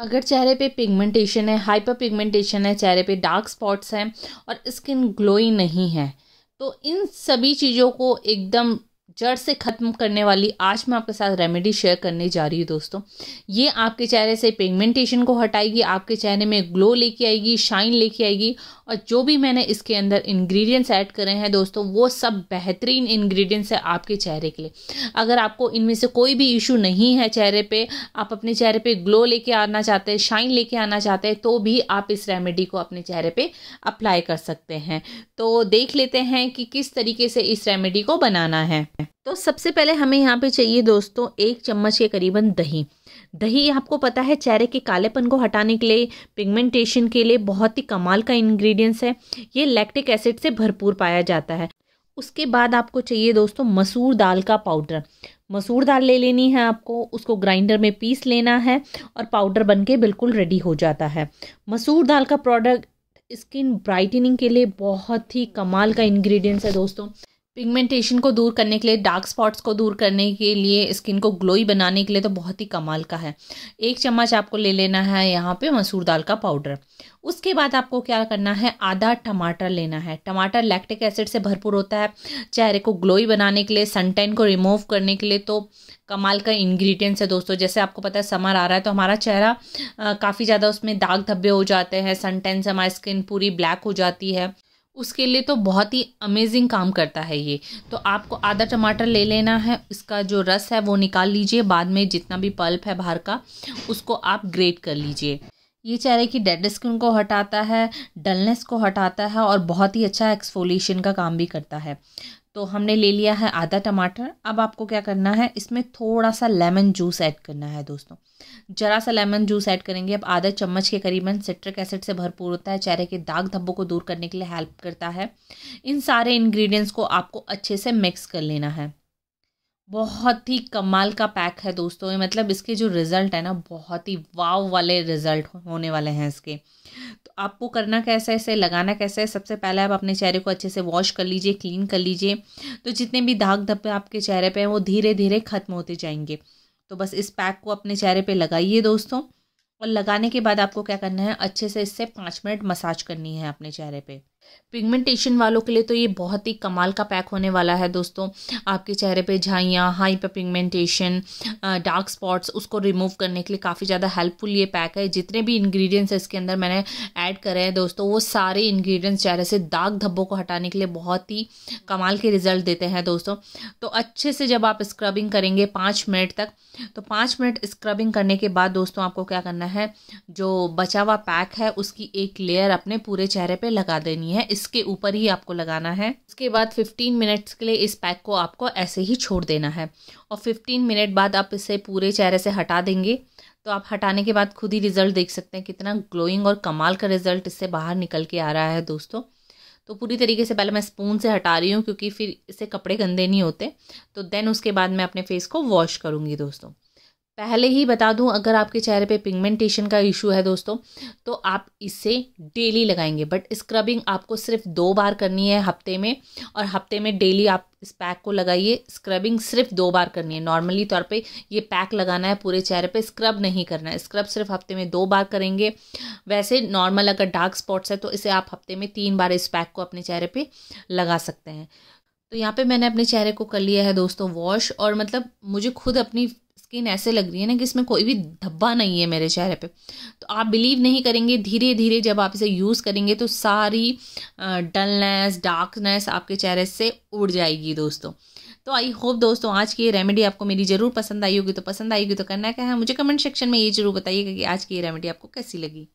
अगर चेहरे पे पिगमेंटेशन है हाइपर पिगमेंटेशन है चेहरे पे डार्क स्पॉट्स हैं और स्किन ग्लोई नहीं है तो इन सभी चीज़ों को एकदम जड़ से ख़त्म करने वाली आज मैं आपके साथ रेमेडी शेयर करने जा रही हूँ दोस्तों ये आपके चेहरे से पिगमेंटेशन को हटाएगी आपके चेहरे में ग्लो लेके आएगी शाइन लेके आएगी और जो भी मैंने इसके अंदर इंग्रेडिएंट्स ऐड करे हैं दोस्तों वो सब बेहतरीन इंग्रेडिएंट्स है आपके चेहरे के लिए अगर आपको इनमें से कोई भी इशू नहीं है चेहरे पर आप अपने चेहरे पर ग्लो लेके आना चाहते हैं शाइन लेके आना चाहते हैं तो भी आप इस रेमेडी को अपने चेहरे पर अप्लाई कर सकते हैं तो देख लेते हैं कि किस तरीके से इस रेमेडी को बनाना है तो सबसे पहले हमें यहाँ पे चाहिए दोस्तों एक चम्मच के करीबन दही दही आपको पता है चेहरे के कालेपन को हटाने के लिए पिगमेंटेशन के लिए बहुत ही कमाल का इंग्रेडिएंट्स है ये लैक्टिक एसिड से भरपूर पाया जाता है उसके बाद आपको चाहिए दोस्तों मसूर दाल का पाउडर मसूर दाल ले लेनी है आपको उसको ग्राइंडर में पीस लेना है और पाउडर बन के बिल्कुल रेडी हो जाता है मसूर दाल का प्रोडक्ट स्किन ब्राइटनिंग के लिए बहुत ही कमाल का इंग्रेडिएंट्स है दोस्तों पिगमेंटेशन को दूर करने के लिए डार्क स्पॉट्स को दूर करने के लिए स्किन को ग्लोई बनाने के लिए तो बहुत ही कमाल का है एक चम्मच आपको ले लेना है यहाँ पे मसूर दाल का पाउडर उसके बाद आपको क्या करना है आधा टमाटर लेना है टमाटर लैक्टिक एसिड से भरपूर होता है चेहरे को ग्लोई बनाने के लिए सनटेन को रिमूव करने के लिए तो कमाल का इंग्रेडिएंट्स है दोस्तों जैसे आपको पता है समर आ रहा है तो हमारा चेहरा काफ़ी ज़्यादा उसमें दाग धब्बे हो जाते हैं सनटेन से हमारी स्किन पूरी ब्लैक हो जाती है उसके लिए तो बहुत ही अमेजिंग काम करता है ये तो आपको आधा टमाटर ले लेना है इसका जो रस है वो निकाल लीजिए बाद में जितना भी पल्प है बाहर का उसको आप ग्रेट कर लीजिए ये चेहरे की डेड स्किन को हटाता है डलनेस को हटाता है और बहुत ही अच्छा एक्सफोलिएशन का काम भी करता है तो हमने ले लिया है आधा टमाटर अब आपको क्या करना है इसमें थोड़ा सा लेमन जूस ऐड करना है दोस्तों ज़रा सा लेमन जूस ऐड करेंगे अब आधा चम्मच के करीबन सिट्रिक एसिड से भरपूर होता है चेहरे के दाग धब्बों को दूर करने के लिए हेल्प करता है इन सारे इन्ग्रीडियंट्स को आपको अच्छे से मिक्स कर लेना है बहुत ही कमाल का पैक है दोस्तों मतलब इसके जो रिज़ल्ट है ना बहुत ही वाव वाले रिज़ल्ट होने वाले हैं इसके तो आपको करना कैसा है इसे लगाना कैसा है सबसे पहले आप अपने चेहरे को अच्छे से वॉश कर लीजिए क्लीन कर लीजिए तो जितने भी दाग धब्बे आपके चेहरे पर हैं वो धीरे धीरे ख़त्म होते जाएंगे तो बस इस पैक को अपने चेहरे पर लगाइए दोस्तों और लगाने के बाद आपको क्या करना है अच्छे से इससे पाँच मिनट मसाज करनी है अपने चेहरे पर पिगमेंटेशन वालों के लिए तो ये बहुत ही कमाल का पैक होने वाला है दोस्तों आपके चेहरे पे झाइयाँ hyperpigmentation dark spots उसको रिमूव करने के लिए काफ़ी ज़्यादा हेल्पफुल ये पैक है जितने भी इंग्रेडिएंट्स इसके अंदर मैंने ऐड करे हैं दोस्तों वो सारे इंग्रेडिएंट्स चेहरे से दाग धब्बों को हटाने के लिए बहुत ही कमाल के रिजल्ट देते हैं दोस्तों तो अच्छे से जब आप स्क्रबिंग करेंगे पाँच मिनट तक तो पाँच मिनट स्क्रबिंग करने के बाद दोस्तों आपको क्या करना है जो बचा हुआ पैक है उसकी एक लेयर अपने पूरे चेहरे पर लगा देनी है है इसके ऊपर ही आपको लगाना है उसके बाद 15 मिनट्स के लिए इस पैक को आपको ऐसे ही छोड़ देना है और 15 मिनट बाद आप इसे पूरे चेहरे से हटा देंगे तो आप हटाने के बाद खुद ही रिज़ल्ट देख सकते हैं कितना ग्लोइंग और कमाल का रिज़ल्ट इससे बाहर निकल के आ रहा है दोस्तों तो पूरी तरीके से पहले मैं स्पून से हटा रही हूँ क्योंकि फिर इससे कपड़े गंदे नहीं होते तो देन उसके बाद मैं अपने फेस को वॉश करूँगी दोस्तों पहले ही बता दूं अगर आपके चेहरे पे पिगमेंटेशन का इशू है दोस्तों तो आप इसे डेली लगाएंगे बट स्क्रबिंग आपको सिर्फ दो बार करनी है हफ्ते में और हफ्ते में डेली आप इस पैक को लगाइए स्क्रबिंग सिर्फ दो बार करनी है नॉर्मली तौर पे ये पैक लगाना है पूरे चेहरे पे स्क्रब नहीं करना है स्क्रब सिर्फ हफ्ते में दो बार करेंगे वैसे नॉर्मल अगर डार्क स्पॉट्स है तो इसे आप हफ्ते में तीन बार इस पैक को अपने चेहरे पर लगा सकते हैं तो यहाँ पे मैंने अपने चेहरे को कर लिया है दोस्तों वॉश और मतलब मुझे खुद अपनी स्किन ऐसे लग रही है ना कि इसमें कोई भी धब्बा नहीं है मेरे चेहरे पे तो आप बिलीव नहीं करेंगे धीरे धीरे जब आप इसे यूज़ करेंगे तो सारी डलनेस डार्कनेस आपके चेहरे से उड़ जाएगी दोस्तों तो आई होप दोस्तों आज की ये रेमेडी आपको मेरी ज़रूर पसंद आई होगी तो पसंद आएगी तो करना क्या है मुझे कमेंट सेक्शन में ये जरूर बताइएगा कि आज की ये रेमेडी आपको कैसी लगी